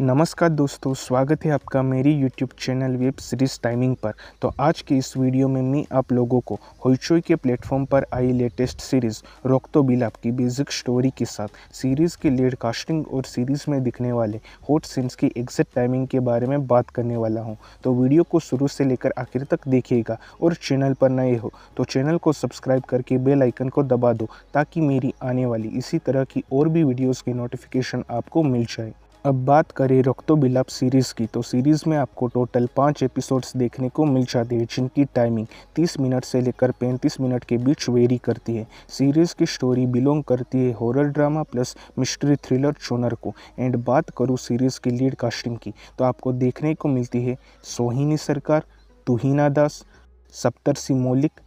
नमस्कार दोस्तों स्वागत है आपका मेरी YouTube channel web series timing पर तो आज की इस वीडियो में मैं आप लोगों को होइचोई के प्लेटफॉर्म पर आई लेटेस्ट सीरीज़ रोकतो बिलाप की बेसिक स्टोरी के साथ सीरीज़ की लीड कास्टिंग और सीरीज़ में दिखने वाले हॉट सीन्स की एग्जैक्ट टाइमिंग के बारे में बात करने वाला हूँ तो वीडियो को शुरू से लेकर आखिर तक देखिएगा और चैनल पर नए हो तो चैनल को सब्सक्राइब करके बेल आइकन को दबा दो ताकि मेरी आने वाली इसी तरह की और भी वीडियोज़ की नोटिफिकेशन आपको मिल जाए अब बात करें रक्तो बिलाप सीरीज़ की तो सीरीज़ में आपको टोटल पाँच एपिसोड्स देखने को मिल जाते हैं जिनकी टाइमिंग 30 मिनट से लेकर 35 मिनट के बीच वेरी करती है सीरीज़ की स्टोरी बिलोंग करती है horror drama plus mystery thriller genre को एंड बात करूँ सीरीज़ की लीड कास्टिंग की तो आपको देखने को मिलती है सोहिनी सरकार तुहिना दास सप्तरसी मौलिक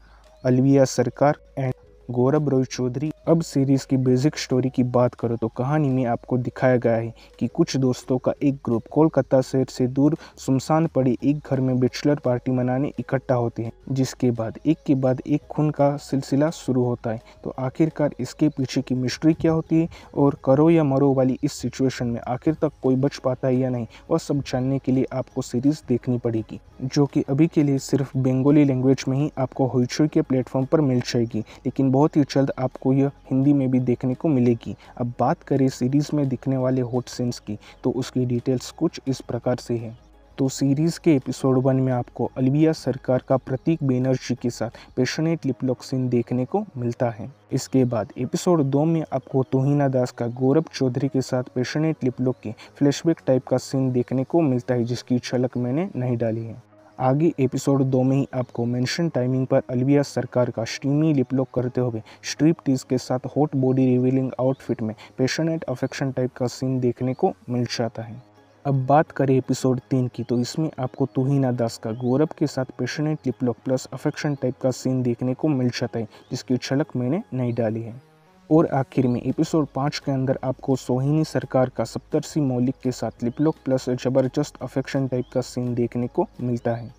अलविया सरकार एंड गौरव रोय चौधरी अब सीरीज़ की बेसिक स्टोरी की बात करो तो कहानी में आपको दिखाया गया है कि कुछ दोस्तों का एक ग्रुप कोलकाता शहर से दूर सुमसान पड़े एक घर में बैचलर पार्टी मनाने इकट्ठा होते हैं जिसके बाद एक के बाद एक खून का सिलसिला शुरू होता है तो आखिरकार इसके पीछे की मिस्ट्री क्या होती है और करो या मरो वाली इस सिचुएशन में आखिर तक कोई बच पाता है या नहीं वह सब जानने के लिए आपको सीरीज़ देखनी पड़ेगी जो कि अभी के लिए सिर्फ बेंगोली लैंग्वेज में ही आपको हुईचुई के प्लेटफॉर्म पर मिल जाएगी लेकिन बहुत ही जल्द आपको यह हिंदी में भी देखने को मिलेगी अब बात करें सीरीज़ में दिखने वाले हॉट सीन्स की तो उसकी डिटेल्स कुछ इस प्रकार से है तो सीरीज़ के एपिसोड वन में आपको अलविया सरकार का प्रतीक बेनर्जी के साथ पेशनेट लिपलॉक सीन देखने को मिलता है इसके बाद एपिसोड दो में आपको तोहिना दास का गौरव चौधरी के साथ पेशनेट लिपलॉक के फ्लैशबैक टाइप का सीन देखने को मिलता है जिसकी झलक मैंने नहीं डाली है आगे एपिसोड दो में ही आपको मेंशन टाइमिंग पर अलविया सरकार का स्ट्रीमी लिपलॉक करते हुए स्ट्रिप टीज के साथ हॉट बॉडी रिवीलिंग आउटफिट में पेशनेट अफेक्शन टाइप का सीन देखने को मिल जाता है अब बात करें एपिसोड तीन की तो इसमें आपको तुहिना दास का गौरव के साथ passionate lip lock plus affection type का सीन देखने को मिल जाता है जिसकी झलक मैंने नहीं डाली है और आखिर में एपिसोड पाँच के अंदर आपको सोहिनी सरकार का सप्तरसी मौलिक के साथ लिपलॉक प्लस ज़बरदस्त अफेक्शन टाइप का सीन देखने को मिलता है